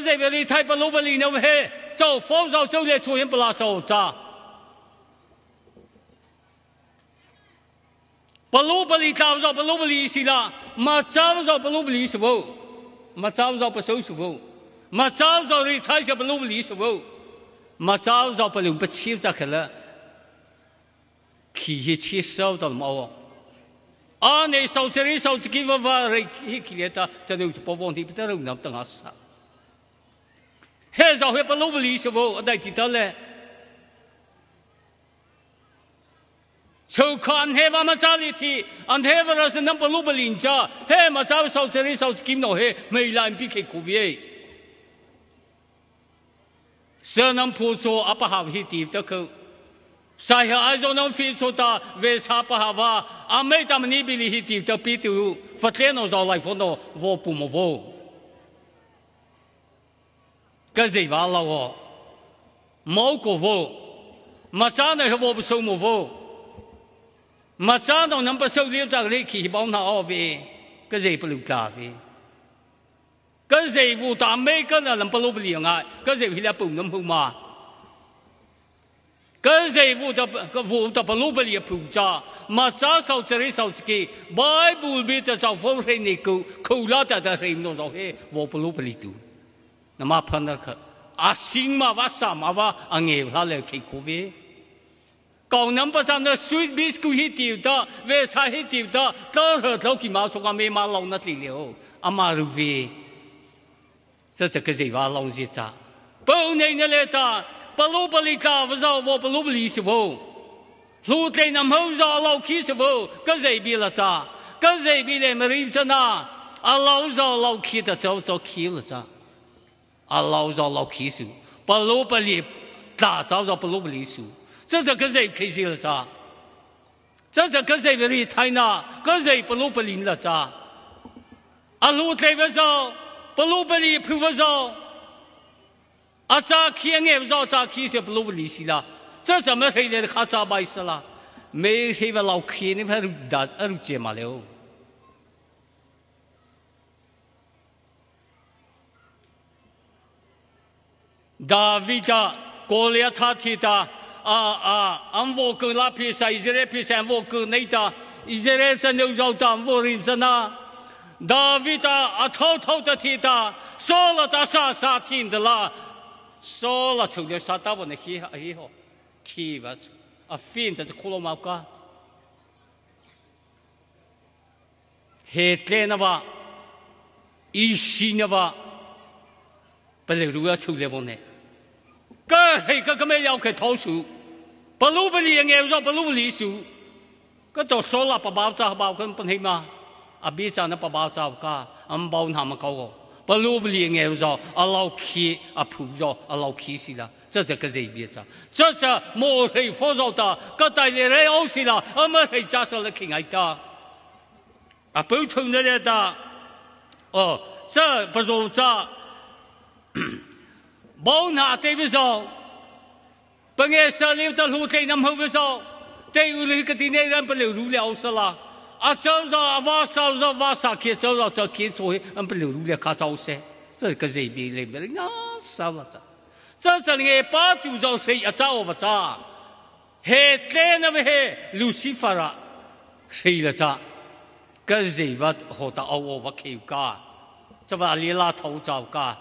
随日我太台北努力，那么黑，走防潮就业出现不拉手渣。不努力，做不做不努力是啦；，没做不做不努力是无；，没做不做不收是无；，没做不做你太些不不力是无；，没做不做不能不气着开了，气气气烧到了毛。啊，你少这里少这几万块的机器了，他只能去播放不带录音的，等下耍。Hez a hepa lobalí a bó a dati tal le. Cho ka an hef a mataliti an hefer as an ampa lobalín ja, he ma tasal te réis alt kim no he me i lain bike kuvié. Se an pozo apa haf hiti da kou. Sa he a zo an fil zo da ve hapa hava, a meit am nibili hiti da pitu, fatlenos a lai fondo vopu mo vo. Mo vo. Kazde valavo. Moko vo. Matana hevo beso mo vo. Matana nam beso liu ta reki hi bona ovi. Kazde pelu kavi. Kazde vu ta me kana lam pelu bli nga. Kazde hi la pu nam pu ma. Kazde vu ta ka vu ta pelu bli pu cha. Ma sa sa tsari sa tsiki. Bai bu bi ta sa fo re ni ku. Ku la ta ta re no sa he vo pelu bli tu. 那么碰到个啊，新嘛、阿三嘛、阿啊，爷、阿来可以过呗？可能不是那随便去一点的，为啥去一点的？当然，老起码说个没毛老那里了。阿妈有病，这这可以娃娃老子也查。半夜那了查，白露白里查，为啥不白露白里查？昨天那没查，老气查，可谁比了查？可谁比那没日子呢？阿老早老气的，早早起了查。啊，老早老开心，不老不离，打仗上不老不离心，这是跟谁开心了啥？这是跟谁关系太难，跟谁不老不离了啥？啊，老抬不着，不老不离，抬不着，啊，早开眼不着，早开心不老不离心了，这怎么黑在还早白事了？没谁把老开心还都打，路接麻了。大卫的，高高的提他，啊啊，安沃肯拉皮萨，以色列皮萨，安沃肯奈他，以色列人呢？就叫他安沃人子呢。大卫的，偷偷的提他，说了他啥啥听的啦？说了，就约沙达波呢？嘿哈，嘿吼，起吧，啊，听着这窟窿冒气。现在呢吧，一心呢吧，不累赘了，就累不呢？个是各个们要开读书，不努不力，硬说不努力书，个都说了不包扎，包根不黑吗？阿比讲那不包扎个，阿包拿么搞个？不努不力硬说，阿老气，阿普苦，阿老气死了！这是个真别讲，这是毛黑佛烧的，个大热热欧死了，阿姆黑加上了开牙膏，阿半图了来的，哦，这不中这。往哪带不少？不爱收留的路太那么不少，带回来个敌人不留入了屋了。啊，早上啊晚上，晚上开早上睁开，总会不留入了看早些。这个人民人民，哪舍不得？真正人家把点乌纱一摘我不摘，还带那么还留心法了？谁了摘？这嘴巴好大哦，我不开口，这不阿里拉头早噶。